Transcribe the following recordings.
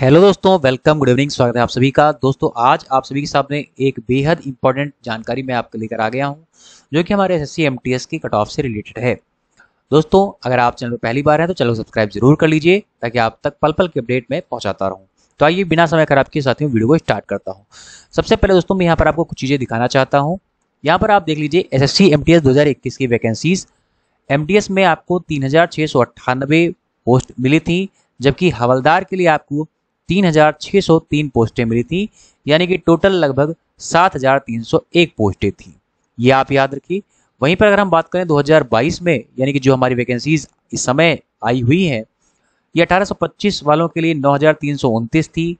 hello दोस्तों welcome good evening स्वागत है आप सभी का दोस्तों आज आप सभी के सामने एक बेहद इंपॉर्टेंट जानकारी मैं आपको लेकर आ गया हूं जो कि हमारे एस एस की कट ऑफ से रिलेटेड है दोस्तों अगर आप चैनल पर पहली बार हैं तो चैनल को सब्सक्राइब जरूर कर लीजिए ताकि आप तक पल पल के अपडेट में पहुंचाता रहूं तो आइए बिना समय खराब के साथ वीडियो को स्टार्ट करता हूँ सबसे पहले दोस्तों मैं यहाँ पर आपको कुछ चीज़ें दिखाना चाहता हूँ यहाँ पर आप देख लीजिए S S C M T S दो हज़ार इक्कीस की वैकेंसीज एम टी एस में आपको तीन हज़ार सौ अट्ठानबे पोस्ट मिली थी जबकि हवलदार के लिए आपको 3,603 पोस्टें मिली थी यानी कि टोटल लगभग 7,301 पोस्टें थी ये आप याद रखिए वहीं पर अगर हम बात करें 2022 में यानी कि जो हमारी वैकेंसीज इस समय आई हुई हैं ये 1825 वालों के लिए नौ थी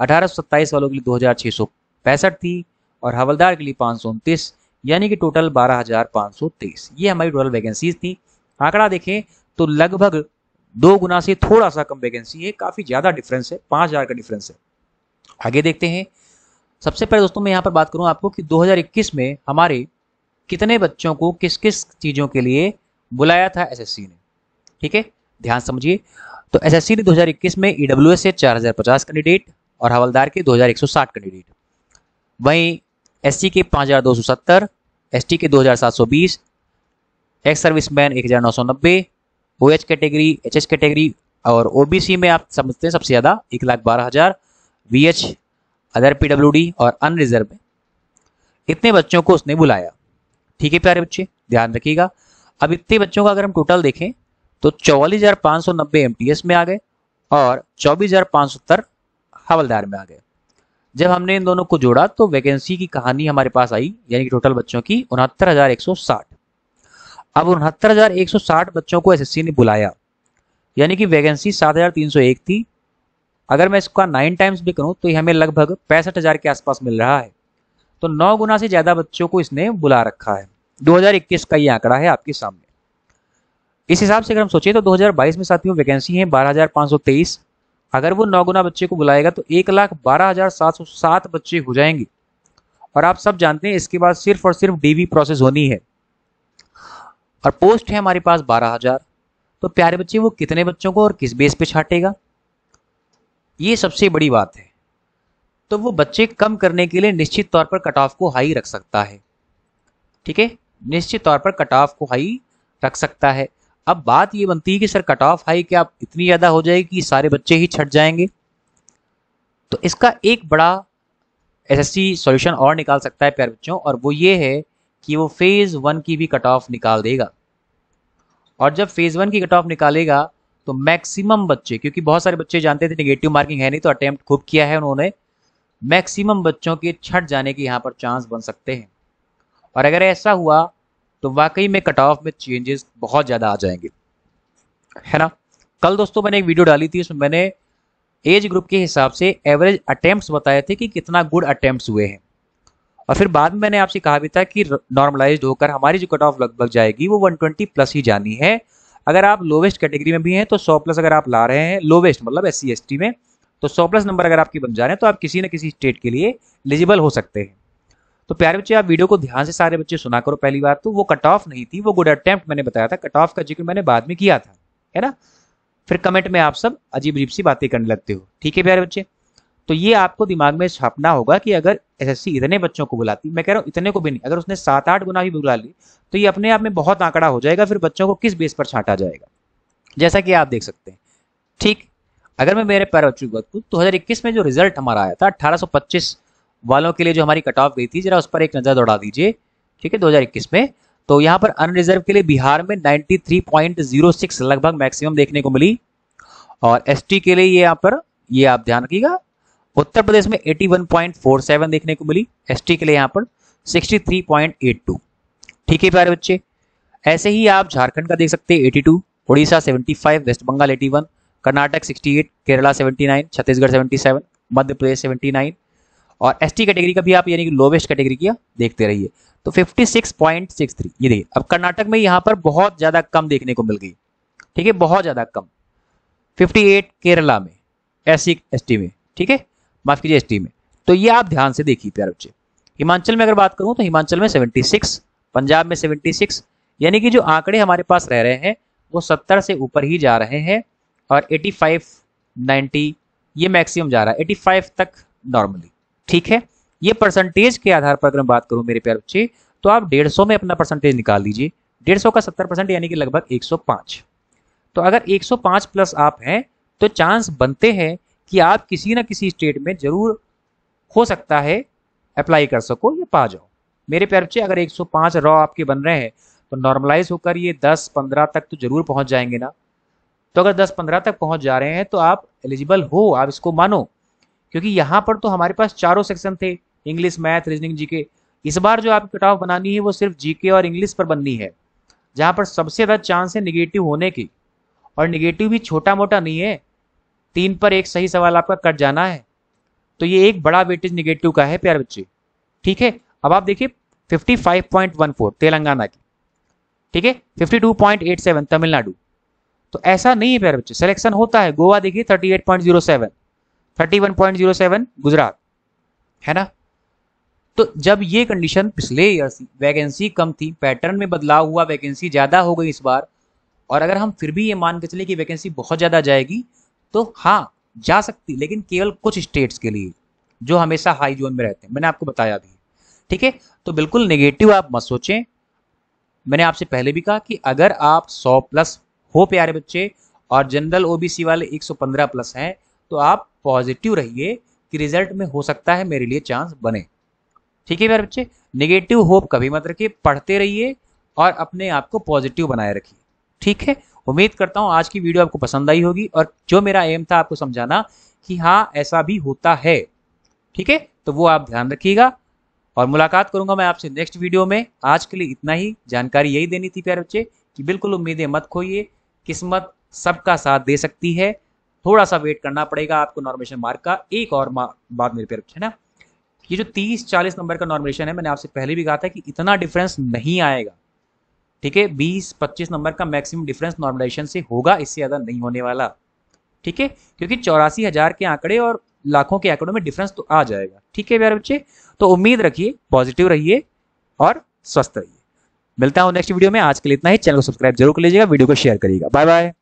अठारह वालों के लिए दो थी और हवलदार के लिए पाँच यानी कि टोटल 12,523 ये हमारी टोटल वैकेंसीज थी आंकड़ा देखें तो लगभग दो गुना से थोड़ा सा कम वैकेंसी है काफ़ी ज़्यादा डिफरेंस है पांच हज़ार का डिफरेंस है आगे देखते हैं सबसे पहले दोस्तों मैं यहाँ पर बात करूँ आपको कि 2021 में हमारे कितने बच्चों को किस किस चीज़ों के लिए बुलाया था एसएससी ने ठीक है ध्यान समझिए तो एसएससी ने 2021 में ईडब्ल्यू e से 4050 कैंडिडेट और हवलदार के 2160 कैंडिडेट वहीं एससी के 5270 एसटी के 2720 ex serviceman 1990 O H category H H category और ओबीसी में आप समझते हैं सबसे ज़्यादा एक लाख बारह हज़ार V H other P W D और अनरिजर्व में इतने बच्चों को उसने बुलाया ठीक है प्यारे बच्चे ध्यान रखिएगा अब इतने बच्चों का अगर हम टोटल देखें तो चौवालीस हज़ार पाँच सौ नब्बे एम टी एस में आ गए और चौबीस हज़ार पाँच सौ सत्तर हवलदार में आ गए जब हमने इन दोनों को जोड़ा तो वैकेंसी की कहानी हमारे पास आई यानी कि टोटल बच्चों की उनहत्तर हज़ार एक सौ साठ अब उनहत्तर हजार एक सौ साठ बच्चों को एसएससी ने बुलाया यानी कि वैकेंसी एक थी अगर मैं इसका नाइन टाइम्स भी करूं तो ये हमें लगभग पैंसठ हजार के आसपास मिल रहा है तो नौ गुना से ज्यादा बच्चों को इसने बुला रखा है 2021 का ये आंकड़ा है आपके सामने इस हिसाब से अगर हम सोचें तो 2022 में साथियों वैकेंसी है तेईस अगर वो नौ गुना बच्चे को बुलाएगा तो एक लाख बारह हजार सात सौ सात बच्चे हो जाएंगे और आप सब जानते हैं इसके बाद सिर्फ और सिर्फ डीवी प्रोसेस होनी है और पोस्ट है हमारे पास बारह हजार तो प्यारे बच्चे वो कितने बच्चों को और किस बेस पे छाटेगा ये सबसे बड़ी बात है तो वो बच्चे कम करने के लिए निश्चित तौर पर कट ऑफ को हाई रख सकता है ठीक है निश्चित तौर पर कट ऑफ को हाई रख सकता है अब बात ये बनती है कि सर कट ऑफ हाई क्या इतनी ज़्यादा हो जाएगी कि सारे बच्चे ही छट जाएंगे तो इसका एक बड़ा एसएससी सॉल्यूशन और निकाल सकता है प्यारे बच्चों और वो ये है कि वो फेज़ वन की भी कट ऑफ निकाल देगा और जब फेज़ वन की कट ऑफ निकालेगा तो मैक्सिमम बच्चे क्योंकि बहुत सारे बच्चे जानते थे नेगेटिव मार्किंग है नहीं तो अटेम्प्ट खूब किया है उन्होंने मैक्सिमम बच्चों के छट जाने के यहाँ पर चांस बन सकते हैं और अगर ऐसा हुआ तो वाकई में कट ऑफ में चेंजेस बहुत ज़्यादा आ जाएंगे है ना कल दोस्तों मैंने एक वीडियो डाली थी उसमें मैंने एज ग्रुप के हिसाब से एवरेज अटेम्प्ट बताए थे कि कितना गुड अटेम्प्ट हुए हैं और फिर बाद में मैंने आपसे कहा भी था कि नॉर्मलाइज होकर हमारी जो कट ऑफ लगभग जाएगी वो 120 प्लस ही जानी है अगर आप लोवेस्ट कैटेगरी में भी हैं तो 100 प्लस अगर आप ला रहे हैं लोवेस्ट मतलब एस सी में तो 100 प्लस नंबर अगर आपके बन जा रहे हैं तो आप किसी न किसी स्टेट के लिए एलिजिबल हो सकते हैं तो प्यारे बच्चे आप वीडियो को ध्यान से सारे बच्चे सुना करो पहली बात तो वो कट ऑफ नहीं थी वो गुड अटेम्प्ट मैंने बताया था कट ऑफ का जिक्र मैंने बाद में किया था है ना फिर कमेंट में आप सब अजीब अजीब सी बातें करने लगते हो ठीक है प्यारे बच्चे तो ये आपको दिमाग में छापना होगा कि अगर एसएससी इतने बच्चों को बुलाती मैं कह रहा हूँ इतने को भी नहीं अगर उसने सात आठ गुना भी बुला ली तो ये अपने आप में बहुत आंकड़ा हो जाएगा फिर बच्चों को किस बेस पर छाटा जाएगा जैसा कि आप देख सकते हैं ठीक अगर मैं मेरे पैर बच्चों बात करूँ दो में जो रिजल्ट हमारा आया था अट्ठारह वालों के लिए जो हमारी कट ऑफ गई थी जरा उस पर एक नज़र दौड़ा दीजिए ठीक है दो में तो यहाँ पर अनरिजर्व के लिए बिहार में नाइन्टी लगभग मैक्सिमम देखने को मिली और एसटी के लिए ये यहाँ पर ये आप ध्यान रखिएगा उत्तर प्रदेश में 81.47 देखने को मिली एसटी के लिए यहां पर 63.82 ठीक है प्यारे बच्चे ऐसे ही आप झारखंड का देख सकते हैं 82 उड़ीसा 75 वेस्ट बंगाल 81 कर्नाटक 68 केरला 79 छत्तीसगढ़ 77 मध्य प्रदेश 79 और एसटी कैटेगरी का भी आप यानी कि लोवेस्ट कैटेगरी किया देखते रहिए तो 56.63 ये देखिए अब कर्नाटक में यहाँ पर बहुत ज़्यादा कम देखने को मिल गई ठीक है बहुत ज़्यादा कम 58 केरला में एस सी में ठीक है माफ कीजिए एसटी में तो ये आप ध्यान से देखिए प्यारे बच्चे हिमाचल में अगर बात करूं तो हिमाचल में 76 पंजाब में 76 यानी कि जो आंकड़े हमारे पास रह रहे हैं वो 70 से ऊपर ही जा रहे हैं और 85 90 ये मैक्सिमम जा रहा है 85 तक नॉर्मली ठीक है ये परसेंटेज के आधार पर अगर मैं बात करूं मेरे प्यारे बच्चे तो आप डेढ़ सौ में अपना परसेंटेज निकाल लीजिए डेढ़ सौ का सत्तर परसेंट यानी कि लगभग एक सौ तो अगर एक सौ प्लस आप हैं तो चांस बनते हैं कि आप किसी ना किसी स्टेट में जरूर हो सकता है अप्लाई कर सको या पा जाओ मेरे प्यार बच्चे अगर 105 रॉ आपके बन रहे हैं तो नॉर्मलाइज होकर ये 10-15 तक तो जरूर पहुंच जाएंगे ना तो अगर 10-15 तक पहुंच जा रहे हैं तो आप एलिजिबल हो आप इसको मानो क्योंकि यहाँ पर तो हमारे पास चारों सेक्शन थे इंग्लिश मैथ रीजनिंग जीके इस बार जो आपकी कट ऑफ बनानी है वो सिर्फ जीके और इंग्लिश पर बननी है जहाँ पर सबसे ज़्यादा चांस है निगेटिव होने की और निगेटिव भी छोटा मोटा नहीं है तीन पर एक सही सवाल आपका कट जाना है तो ये एक बड़ा वेटेज निगेटिव का है प्यार बच्चे ठीक है अब आप देखिए 55.14 तेलंगाना की ठीक है 52.87 तमिलनाडु तो ऐसा नहीं है प्यार बच्चे सिलेक्शन होता है गोवा देखिए 38.07 31.07 गुजरात है ना तो जब ये कंडीशन पिछले ईयर वैकेंसी कम थी पैटर्न में बदलाव हुआ वैकेंसी ज़्यादा हो गई इस बार और अगर हम फिर भी ये मान के चले कि वैकेंसी बहुत ज़्यादा जाएगी तो हाँ जा सकती लेकिन केवल कुछ स्टेट्स के लिए जो हमेशा हाई जोन में रहते हैं मैंने आपको बताया भी ठीक है तो बिल्कुल नेगेटिव आप मत सोचें मैंने आपसे पहले भी कहा कि अगर आप 100 प्लस हो प्यारे बच्चे और जनरल ओबीसी वाले 115 प्लस हैं तो आप पॉजिटिव रहिए कि रिजल्ट में हो सकता है मेरे लिए चांस बने ठीक है प्यारे बच्चे नेगेटिव होप कभी मत रखिए पढ़ते रहिए और अपने आप को पॉजिटिव बनाए रखिए ठीक है उम्मीद करता हूँ आज की वीडियो आपको पसंद आई होगी और जो मेरा एम था आपको समझाना कि हाँ ऐसा भी होता है ठीक है तो वो आप ध्यान रखिएगा और मुलाकात करूंगा मैं आपसे नेक्स्ट वीडियो में आज के लिए इतना ही जानकारी यही देनी थी प्यारे बच्चे कि बिल्कुल उम्मीदें मत खोइए किस्मत सबका साथ दे सकती है थोड़ा सा वेट करना पड़ेगा आपको नॉर्मेशन मार्क का एक और बात मेरे प्यारे बच्चे ना ये जो 30 40 नंबर का नॉर्मेशन है मैंने आपसे पहले भी कहा था कि इतना डिफरेंस नहीं आएगा ठीक है 20-25 नंबर का मैक्सिमम डिफरेंस नॉर्मलाइजेशन से होगा इससे ज़्यादा नहीं होने वाला ठीक है क्योंकि चौरासी हज़ार के आंकड़े और लाखों के आंकड़ों में डिफरेंस तो आ जाएगा ठीक है प्यारे बच्चे तो उम्मीद रखिए पॉजिटिव रहिए और स्वस्थ रहिए मिलता हूँ नेक्स्ट वीडियो में आज के लिए इतना ही चैनल को सब्सक्राइब जरूर कर लीजिएगा वीडियो को शेयर करिएगा बाय बाय